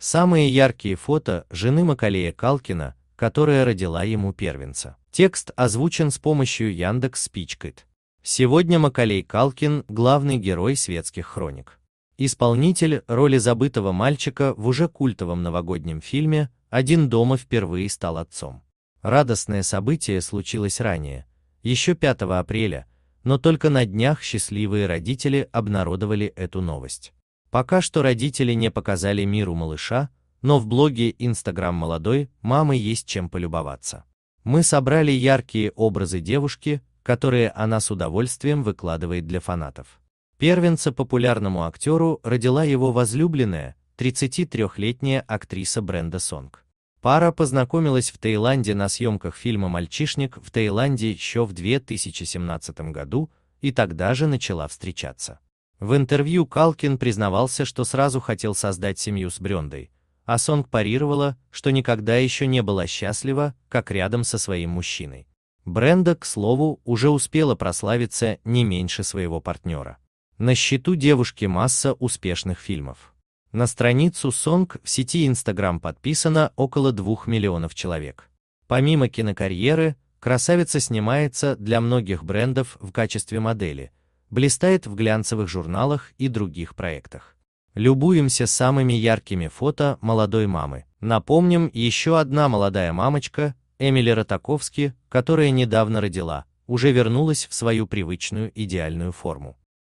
Самые яркие фото жены Макалея Калкина, которая родила ему первенца. Текст озвучен с помощью Яндекс Спичкит. Сегодня Макалей Калкин – главный герой светских хроник. Исполнитель роли забытого мальчика в уже культовом новогоднем фильме «Один дома» впервые стал отцом. Радостное событие случилось ранее, еще 5 апреля, но только на днях счастливые родители обнародовали эту новость. Пока что родители не показали миру малыша, но в блоге Instagram молодой мамы есть чем полюбоваться. Мы собрали яркие образы девушки, которые она с удовольствием выкладывает для фанатов. Первенца популярному актеру родила его возлюбленная, 33-летняя актриса Бренда Сонг. Пара познакомилась в Таиланде на съемках фильма «Мальчишник» в Таиланде еще в 2017 году и тогда же начала встречаться. В интервью Калкин признавался, что сразу хотел создать семью с Брендой, а Сонг парировала, что никогда еще не была счастлива, как рядом со своим мужчиной. Бренда, к слову, уже успела прославиться не меньше своего партнера. На счету девушки масса успешных фильмов. На страницу Сонг в сети Instagram подписано около 2 миллионов человек. Помимо кинокарьеры, красавица снимается для многих брендов в качестве модели, блистает в глянцевых журналах и других проектах. Любуемся самыми яркими фото молодой мамы. Напомним, еще одна молодая мамочка, Эмили Ротаковски, которая недавно родила, уже вернулась в свою привычную идеальную форму.